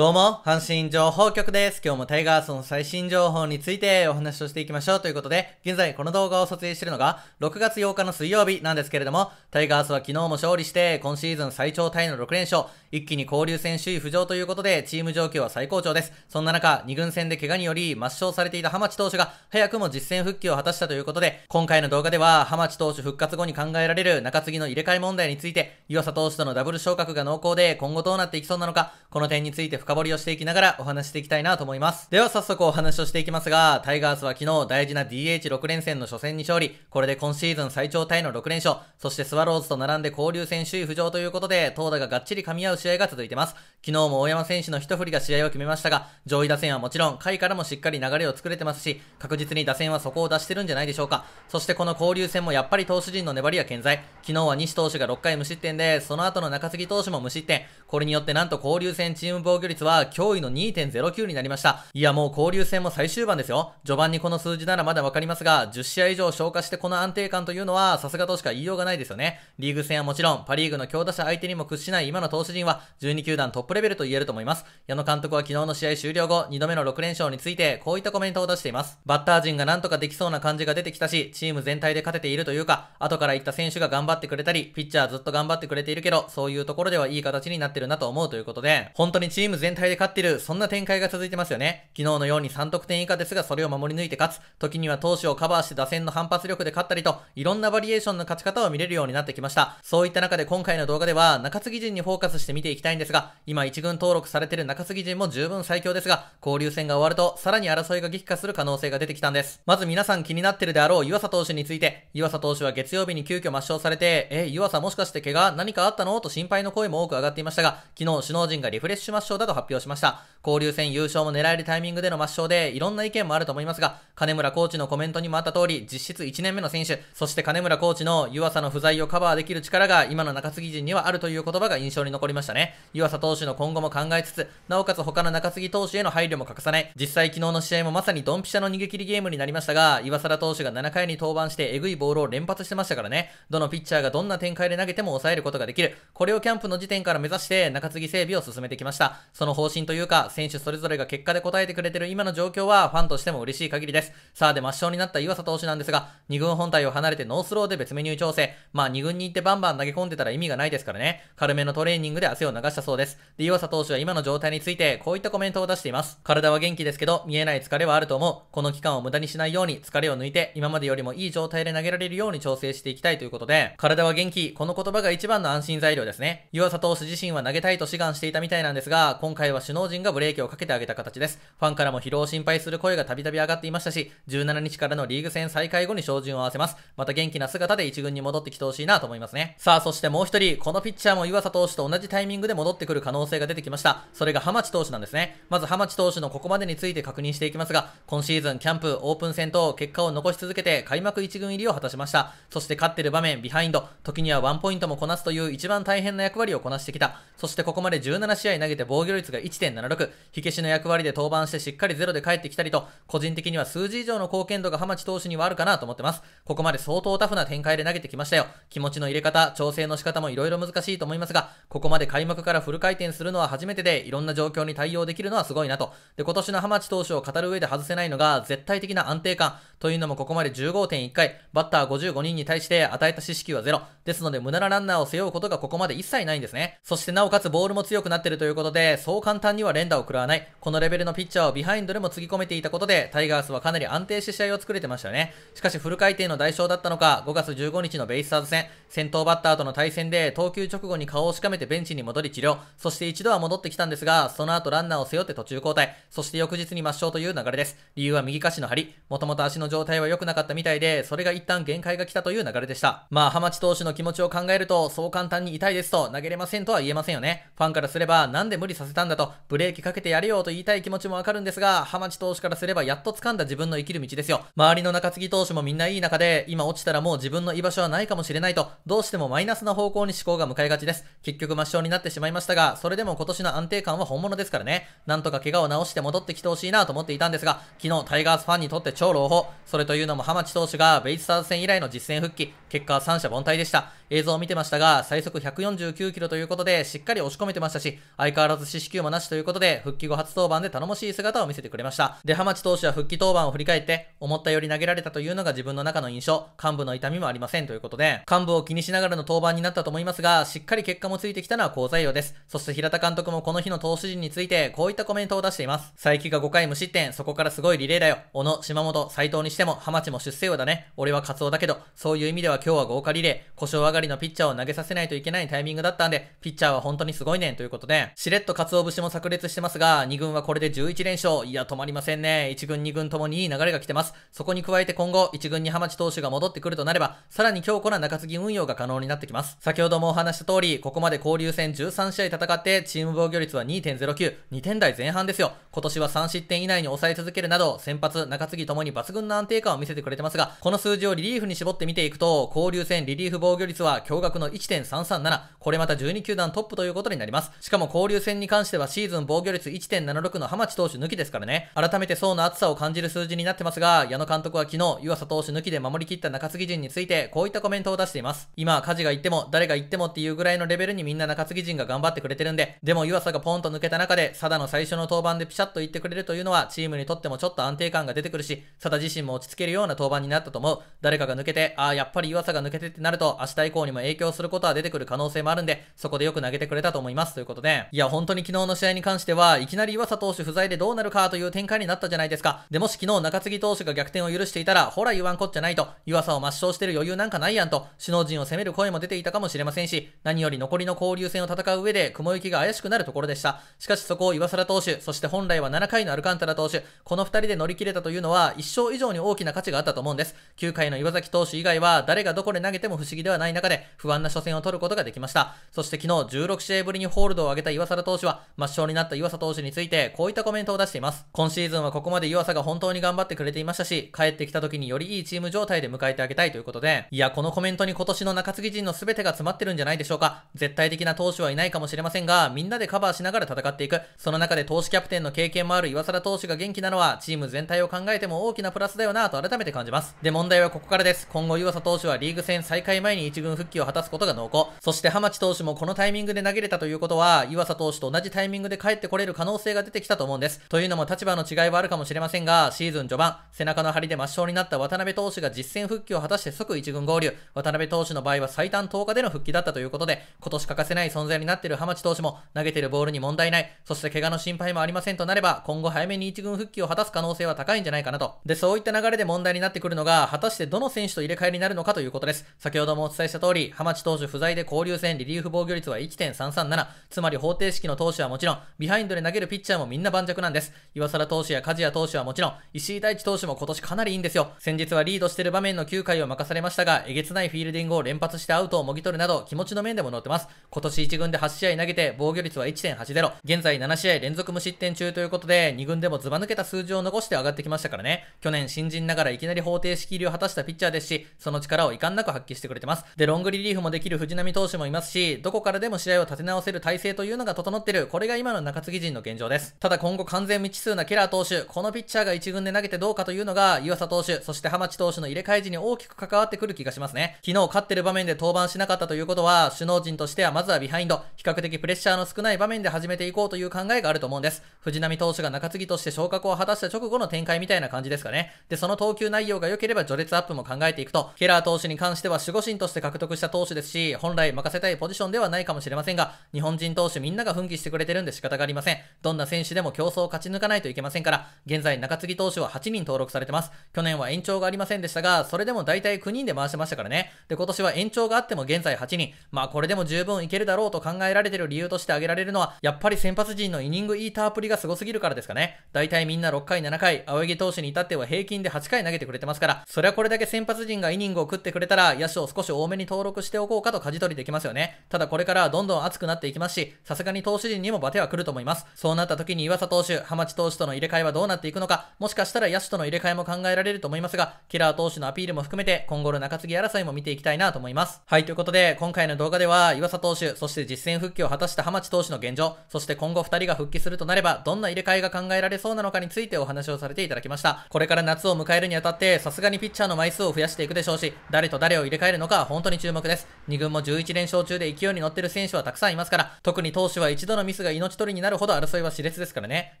どうも、阪神情報局です。今日もタイガースの最新情報についてお話をしていきましょうということで、現在この動画を撮影しているのが6月8日の水曜日なんですけれども、タイガースは昨日も勝利して、今シーズン最長タイの6連勝、一気に交流戦首位浮上ということで、チーム状況は最高潮です。そんな中、2軍戦で怪我により抹消されていた浜地投手が早くも実戦復帰を果たしたということで、今回の動画では浜地投手復活後に考えられる中継ぎの入れ替え問題について、岩佐投手とのダブル昇格が濃厚で今後どうなっていきそうなのか、この点について深深掘りをしていきながらお話していきたいなと思います。では早速お話をしていきますが、タイガースは昨日大事な DH6 連戦の初戦に勝利、これで今シーズン最長タイの6連勝、そしてスワローズと並んで交流戦首位浮上ということで、投打ががっちり噛み合う試合が続いてます。昨日も大山選手の一振りが試合を決めましたが、上位打線はもちろん、下位からもしっかり流れを作れてますし、確実に打線はそこを出してるんじゃないでしょうか。そしてこの交流戦もやっぱり投手陣の粘りは健在。昨日は西投手が6回無失点で、その後の中継ぎ投手も無失点。これによってなんと交流戦チーム防御率は驚異の2.09になりました。いやもう交流戦も最終盤ですよ。序盤にこの数字ならまだわかりますが、10試合以上消化してこの安定感というのはさすがとしか言いようがないですよね。リーグ戦はもちろん、パリーグの強打者相手にも屈しない今の投手陣は12球団トップレベルと言えると思います。矢野監督は昨日の試合終了後、2度目の6連勝についてこういったコメントを出しています。バッター陣がなんとかできそうな感じが出てきたし、チーム全体で勝てているというか、後から行った選手が頑張ってくれたり、ピッチャーずっと頑張ってくれているけど、そういうところではいい形になってるなと思うということで、本当にチーム全体で勝ってる、そんな展開が続いてますよね。昨日のように3得点以下ですが、それを守り抜いて勝つ。時には投手をカバーして打線の反発力で勝ったりと、いろんなバリエーションの勝ち方を見れるようになってきました。そういった中で今回の動画では、中継ぎ陣にフォーカスして見ていきたいんですが、今1軍登録されてる中継ぎ陣も十分最強ですが、交流戦が終わると、さらに争いが激化する可能性が出てきたんです。まず皆さん気になってるであろう湯浅投手について、湯浅投手は月曜日に急遽抹消されて、え、湯浅もしかして怪我何かあったのと心配の声も多く上がっていましたが、昨日首脳陣がリフレッシュ抹消だとと発表しました。交流戦優勝も狙えるタイミングでの抹消でいろんな意見もあると思いますが、金村コーチのコメントにもあった通り、実質1年目の選手、そして金村コーチの湯浅の不在をカバーできる力が今の中継ぎ陣にはあるという言葉が印象に残りましたね。湯浅投手の今後も考えつつ、なおかつ他の中継ぎ投手への配慮も欠かさない。実際昨日の試合もまさにドンピシャの逃げ切りゲームになりましたが、岩貞投手が7回に登板してえぐいボールを連発してましたからね。どのピッチャーがどんな展開で投げても抑えることができる。これをキャンプの時点から目指して中継ぎ整備を進めてきました。その方針というか、選手それぞれが結果で答えてくれてる今の状況はファンとしても嬉しい限りです。さあで抹消になった岩佐投手なんですが、2軍本体を離れてノースローで別メニュー調整。まあ2軍に行ってバンバン投げ込んでたら意味がないですからね。軽めのトレーニングで汗を流したそうです。で、岩佐投手は今の状態について、こういったコメントを出しています。体は元気ですけど、見えない疲れはあると思う。この期間を無駄にしないように、疲れを抜いて、今までよりもいい状態で投げられるように調整していきたいということで、体は元気、この言葉が一番の安心材料ですね。岩佐投手自身は投げたいと志願していたみたいなんですが、今今回は首脳陣がブレーキをかけてあげた形です。ファンからも疲労を心配する声がたびたび上がっていましたし、17日からのリーグ戦再開後に照準を合わせます。また元気な姿で1軍に戻ってきてほしいなと思いますね。さあ、そしてもう一人、このピッチャーも岩佐投手と同じタイミングで戻ってくる可能性が出てきました。それが浜地投手なんですね。まず浜地投手のここまでについて確認していきますが、今シーズンキャンプ、オープン戦と結果を残し続けて開幕1軍入りを果たしました。そして勝ってる場面、ビハインド、時にはワンポイントもこなすという一番大変な役割をこなしてきた。そしてここまで17試合投げて防御率率が1.76、火消しの役割で登板してしっかりゼロで帰ってきたりと、個人的には数字以上の貢献度が浜地投手にはあるかなと思ってます。ここまで相当タフな展開で投げてきましたよ。気持ちの入れ方、調整の仕方もいろいろ難しいと思いますが、ここまで開幕からフル回転するのは初めてで、いろんな状況に対応できるのはすごいなと。で、今年の浜地投手を語る上で外せないのが、絶対的な安定感。というのもここまで15.1回、バッター55人に対して与えた四死はゼロ。ですので、無駄なランナーを背負うことがここまで一切ないんですね。そしてなおかつボールも強くなってるということで、そう簡単には連打を食らわない。このレベルのピッチャーをビハインドでもつぎ込めていたことで、タイガースはかなり安定して試合を作れてましたよね。しかしフル回転の代償だったのか、5月15日のベイスターズ戦、先頭バッターとの対戦で投球直後に顔をしかめてベンチに戻り治療、そして一度は戻ってきたんですが、その後ランナーを背負って途中交代、そして翌日に抹消という流れです。理由は右下肢の張り、もともと足の状態は良くなかったみたいで、それが一旦限界が来たという流れでした。まあ、浜地投手の気持ちを考えると、そう簡単に痛いですと投げれませんとは言えませんよね。ファンからすれば、なんで無理させたしたんだと、ブレーキかけてやれよと言いたい気持ちもわかるんですが、浜地投手からすればやっと掴んだ自分の生きる道ですよ。周りの中継ぎ投手もみんないい中で、今落ちたらもう自分の居場所はないかもしれないと、どうしてもマイナスな方向に思考が向かいがちです。結局抹消になってしまいましたが、それでも今年の安定感は本物ですからね。なんとか怪我を治して戻ってきてほしいなと思っていたんですが、昨日タイガースファンにとって超朗報。それというのも浜地投手がベイスターズ戦以来の実戦復帰、結果は三者凡退でした。映像を見てましたが、最速149キロということで、しっかり押し込めてましたし、相変わらず四死1球もなしということで、復帰後初登板で頼もしい姿を見せてくれました。で、浜地投手は復帰登板を振り返って、思ったより投げられたというのが自分の中の印象、幹部の痛みもありませんということで、幹部を気にしながらの登板になったと思いますが、しっかり結果もついてきたのは好材料です。そして平田監督もこの日の投手陣について、こういったコメントを出しています。佐伯が5回無失点、そこからすごいリレーだよ。小野、島本、斎藤にしても、浜地も出世王だね。俺はカツオだけど、そういう意味では今日は豪華リレー、故障上がりのピッチャーを投げさせないといけないタイミングだったんで、ピッチャーは本当にすごいねんということで、しれっとカ鰹節も炸裂してますが、2軍はこれで11連勝。いや、止まりませんね。1軍、2軍ともにいい流れが来てます。そこに加えて今後、1軍に浜地投手が戻ってくるとなれば、さらに強固な中継ぎ運用が可能になってきます。先ほどもお話した通り、ここまで交流戦13試合戦って、チーム防御率は2.09、2点台前半ですよ。今年は3失点以内に抑え続けるなど、先発、中継ぎともに抜群の安定感を見せてくれてますが、この数字をリリーフに絞って見ていくと、交流戦リリーフ防御率は驚愕の1.337。これまた12球団トップということになります。しかも交流戦に関関してはシーズン防御率1.76の浜地投手抜きですからね。改めて層の厚さを感じる数字になってますが、矢野監督は昨日、湯浅投手抜きで守りきった中継ぎ陣について、こういったコメントを出しています。今、家事が言っても、誰が言ってもっていうぐらいのレベルにみんな中継ぎ陣が頑張ってくれてるんで、でも湯浅がポンと抜けた中で、佐田の最初の登板でピシャッと言ってくれるというのは、チームにとってもちょっと安定感が出てくるし、佐田自身も落ち着けるような登板になったと思う。誰かが抜けて、ああ、やっぱり湯浅が抜けてってなると、明日以降にも影響することは出てくる可能性もあるんで、そこでよく投げてくれたと思います。ということで、いや、本当に昨日の試合に関しては、いきなり岩佐投手不在でどうなるかという展開になったじゃないですか。で、もし昨日中継ぎ投手が逆転を許していたら、ほら言わんこっちゃないと、岩佐を抹消してる余裕なんかないやんと、首脳陣を責める声も出ていたかもしれませんし、何より残りの交流戦を戦う上で、雲行きが怪しくなるところでした。しかしそこを岩佐投手、そして本来は7回のアルカンタラ投手、この2人で乗り切れたというのは、一生以上に大きな価値があったと思うんです。9回の岩崎投手以外は、誰がどこで投げても不思議ではない中で、不安な初戦を取ることができました。そして昨日、16試合ぶりにホールドを上げた岩佐投手は、は、抹消になった湯浅投手について、こういったコメントを出しています。今シーズンはここまで湯浅が本当に頑張ってくれていましたし、帰ってきた時によりいいチーム状態で迎えてあげたいということで、いや、このコメントに今年の中継ぎ陣の全てが詰まってるんじゃないでしょうか。絶対的な投手はいないかもしれませんが、みんなでカバーしながら戦っていく。その中で投手キャプテンの経験もある岩貞投手が元気なのは、チーム全体を考えても大きなプラスだよなと改めて感じます。で、問題はここからです。今後岩佐投手はリーグ戦再開前に1軍復帰を果たすことが濃厚。そして浜地投手もこのタイミングで投げれたということは、岩佐投手と同じじタイミングで帰ってこれる可能性が出てきたと思うんです。というのも立場の違いはあるかもしれませんが、シーズン序盤、背中の張りで抹消になった渡辺投手が実戦復帰を果たして即1軍合流。渡辺投手の場合は最短10日での復帰だったということで、今年欠かせない存在になっている浜地投手も投げてるボールに問題ない、そして怪我の心配もありませんとなれば、今後早めに1軍復帰を果たす可能性は高いんじゃないかなと。で、そういった流れで問題になってくるのが、果たしてどの選手と入れ替えになるのかということです。先ほどもお伝えした通り、浜地投手不在で交流戦リリーフ防御率は1.337、つまり方程式の投手手はもちろん、ビハインドで投げるピッチャーもみんな盤石なんです。岩貞投手や梶谷投手はもちろん、石井大地投手も今年かなりいいんですよ。先日はリードしてる場面の9回を任されましたが、えげつないフィールディングを連発してアウトをもぎ取るなど、気持ちの面でも乗ってます。今年1軍で8試合投げて、防御率は1.80。現在7試合連続無失点中ということで、2軍でもずば抜けた数字を残して上がってきましたからね。去年新人ながらいきなり方程式入りを果たしたピッチャーですし、その力を遺憾なく発揮してくれてます。で、ロングリリーフもできる藤波投手もいますし、どこからでも試合を立て直せる体制というのが整ってるこれが今の中継ぎ陣の現状です。ただ今後完全未知数なケラー投手、このピッチャーが1軍で投げてどうかというのが、岩佐投手、そして浜地投手の入れ替え時に大きく関わってくる気がしますね。昨日勝ってる場面で登板しなかったということは、首脳陣としてはまずはビハインド、比較的プレッシャーの少ない場面で始めていこうという考えがあると思うんです。藤波投手が中継ぎとして昇格を果たした直後の展開みたいな感じですかね。で、その投球内容が良ければ序列アップも考えていくと、ケラー投手に関しては守護神として獲得した投手ですし、本来任せたいポジションではないかもしれませんが、日本人投手みんなが奮起してくれれてるんで仕方がありません。どんな選手でも競争を勝ち抜かないといけませんから、現在中継ぎ投手は8人登録されてます。去年は延長がありませんでしたが、それでも大体9人で回してましたからね。で、今年は延長があっても現在8人。まあこれでも十分いけるだろうと考えられてる理由として挙げられるのは、やっぱり先発陣のイニングイータープリが凄すぎるからですかね。大体みんな6回7回、青柳投手に至っては平均で8回投げてくれてますから、それはこれだけ先発陣がイニングを食ってくれたら、野手を少し多めに登録しておこうかと舵取りできますよね。ただこれからどんどん熱くなっていきますし、さすがに投手陣ににもバテは来ると思います。そうなった時に岩佐投手、浜地投手との入れ替えはどうなっていくのか、もしかしたら野手との入れ替えも考えられると思いますが、キラー投手のアピールも含めて、今後の中継ぎ争いも見ていきたいなと思います。はい、ということで、今回の動画では、岩佐投手、そして実戦復帰を果たした浜地投手の現状、そして今後2人が復帰するとなれば、どんな入れ替えが考えられそうなのかについてお話をされていただきました。これから夏を迎えるにあたって、さすがにピッチャーの枚数を増やしていくでしょうし、誰と誰を入れ替えるのか本当に注目です。2軍も11連勝中で勢いに乗ってる選手はたくさんいますから、特に投手は一度のミスが命取りになるほど争いは熾烈ですからね。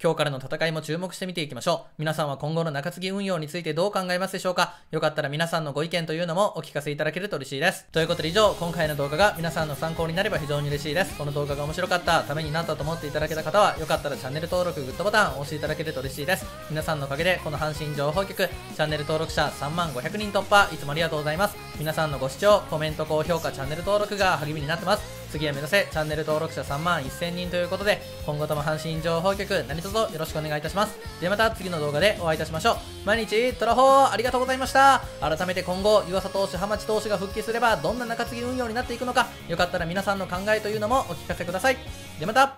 今日からの戦いも注目して見ていきましょう。皆さんは今後の中継ぎ運用についてどう考えますでしょうかよかったら皆さんのご意見というのもお聞かせいただけると嬉しいです。ということで以上、今回の動画が皆さんの参考になれば非常に嬉しいです。この動画が面白かった、ためになったと思っていただけた方は、よかったらチャンネル登録、グッドボタンを押していただけると嬉しいです。皆さんのおかげで、この阪神情報局、チャンネル登録者3万500人突破、いつもありがとうございます。皆さんのご視聴、コメント、高評価、チャンネル登録が励みになってます。次は目指せチャンネル登録者3万1000人ということで、今後とも阪神情報局何卒よろしくお願いいたします。ではまた次の動画でお会いいたしましょう。毎日、トラホーありがとうございました。改めて今後、湯浅投手、浜地投手が復帰すれば、どんな中継ぎ運用になっていくのか、よかったら皆さんの考えというのもお聞かせください。ではまた